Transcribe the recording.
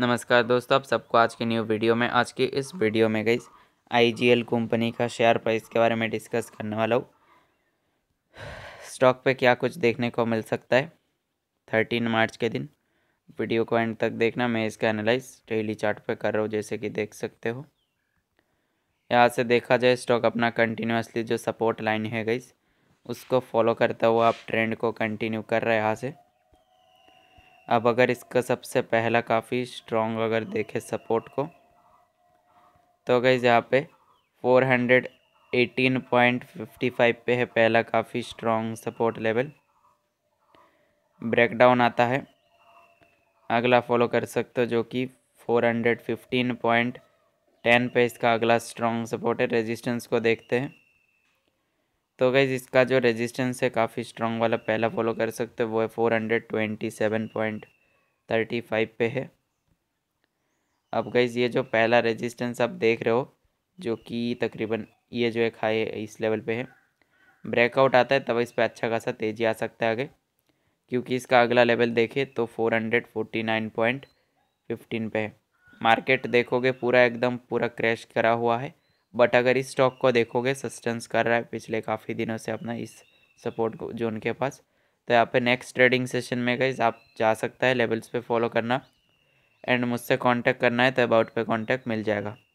नमस्कार दोस्तों आप सबको आज की न्यू वीडियो में आज की इस वीडियो में गई आई कंपनी का शेयर प्राइस के बारे में डिस्कस करने वाला हूँ स्टॉक पे क्या कुछ देखने को मिल सकता है थर्टीन मार्च के दिन वीडियो को एंड तक देखना मैं इसका एनालाइज डेली चार्ट पे कर रहा हूँ जैसे कि देख सकते हो यहाँ से देखा जाए स्टॉक अपना कंटिन्यूसली जो सपोर्ट लाइन है गई उसको फॉलो करता हुआ आप ट्रेंड को कंटिन्यू कर रहे हैं यहाँ से अब अगर इसका सबसे पहला काफ़ी स्ट्रॉन्ग अगर देखें सपोर्ट को तो गई यहाँ पे 418.55 पे है पहला काफ़ी स्ट्रॉन्ग सपोर्ट लेवल ब्रेकडाउन आता है अगला फॉलो कर सकते हो जो कि 415.10 पे इसका अगला स्ट्रॉन्ग सपोर्ट है रेजिस्टेंस को देखते हैं तो गैज़ इसका जो रेजिस्टेंस है काफ़ी स्ट्रॉन्ग वाला पहला फॉलो कर सकते हो वो है four hundred twenty seven point thirty five पे है अब गैज़ ये जो पहला रेजिस्टेंस आप देख रहे हो जो कि तकरीबन ये जो एक हाई इस लेवल पे है ब्रेकआउट आता है तब इस पर अच्छा खासा तेज़ी आ सकता है आगे क्योंकि इसका अगला लेवल देखे तो four hundred forty nine point fifteen पे है मार्केट देखोगे पूरा एकदम पूरा क्रैश करा हुआ है बट अगर इस स्टॉक को देखोगे सस्टेंस कर रहा है पिछले काफ़ी दिनों से अपना इस सपोर्ट जोन के पास तो यहाँ पे नेक्स्ट ट्रेडिंग सेशन में गई आप जा सकता है लेवल्स पे फॉलो करना एंड मुझसे कांटेक्ट करना है तो अबाउट पे कांटेक्ट मिल जाएगा